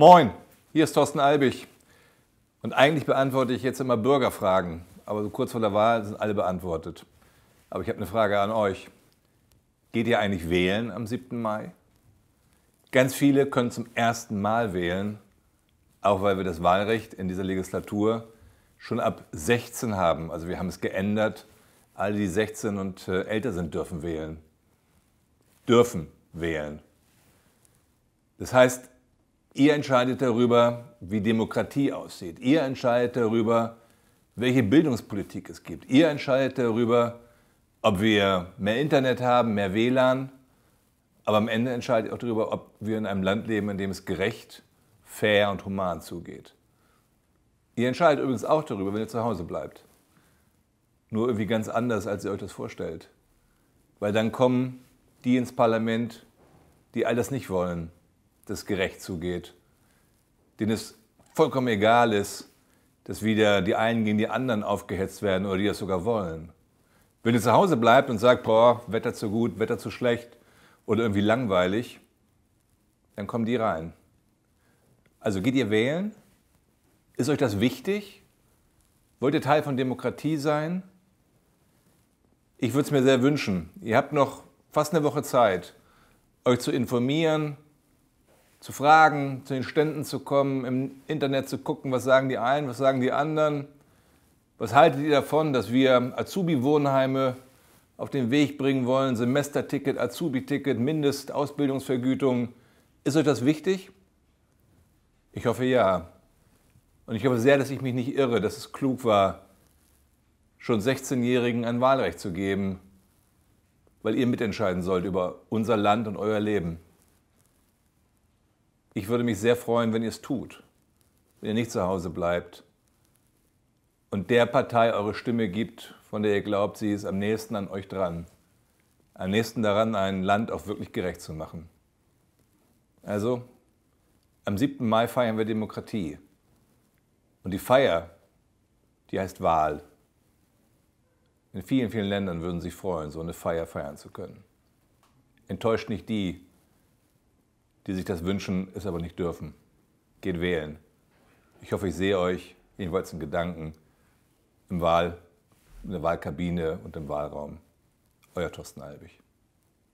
Moin, hier ist Thorsten Albig. Und eigentlich beantworte ich jetzt immer Bürgerfragen, aber so kurz vor der Wahl sind alle beantwortet. Aber ich habe eine Frage an euch. Geht ihr eigentlich wählen am 7. Mai? Ganz viele können zum ersten Mal wählen, auch weil wir das Wahlrecht in dieser Legislatur schon ab 16 haben. Also wir haben es geändert. Alle, die 16 und äh, älter sind, dürfen wählen. Dürfen wählen. Das heißt, Ihr entscheidet darüber, wie Demokratie aussieht. Ihr entscheidet darüber, welche Bildungspolitik es gibt. Ihr entscheidet darüber, ob wir mehr Internet haben, mehr WLAN. Aber am Ende entscheidet ihr auch darüber, ob wir in einem Land leben, in dem es gerecht, fair und human zugeht. Ihr entscheidet übrigens auch darüber, wenn ihr zu Hause bleibt. Nur irgendwie ganz anders, als ihr euch das vorstellt. Weil dann kommen die ins Parlament, die all das nicht wollen das gerecht zugeht, denen es vollkommen egal ist, dass wieder die einen gegen die anderen aufgehetzt werden oder die das sogar wollen. Wenn ihr zu Hause bleibt und sagt, boah, Wetter zu gut, Wetter zu schlecht oder irgendwie langweilig, dann kommen die rein. Also geht ihr wählen? Ist euch das wichtig? Wollt ihr Teil von Demokratie sein? Ich würde es mir sehr wünschen. Ihr habt noch fast eine Woche Zeit, euch zu informieren, zu fragen, zu den Ständen zu kommen, im Internet zu gucken, was sagen die einen, was sagen die anderen. Was haltet ihr davon, dass wir Azubi-Wohnheime auf den Weg bringen wollen? Semesterticket, Azubi-Ticket, Mindestausbildungsvergütung. Ist euch das wichtig? Ich hoffe ja. Und ich hoffe sehr, dass ich mich nicht irre, dass es klug war, schon 16-Jährigen ein Wahlrecht zu geben, weil ihr mitentscheiden sollt über unser Land und euer Leben. Ich würde mich sehr freuen, wenn ihr es tut, wenn ihr nicht zu Hause bleibt und der Partei eure Stimme gibt, von der ihr glaubt, sie ist am nächsten an euch dran, am nächsten daran, ein Land auch wirklich gerecht zu machen. Also, am 7. Mai feiern wir Demokratie. Und die Feier, die heißt Wahl. In vielen, vielen Ländern würden sie sich freuen, so eine Feier feiern zu können. Enttäuscht nicht die, die sich das wünschen, es aber nicht dürfen. Geht wählen. Ich hoffe, ich sehe euch, jedenfalls in Gedanken, im Wahl, in der Wahlkabine und im Wahlraum. Euer Thorsten Albig.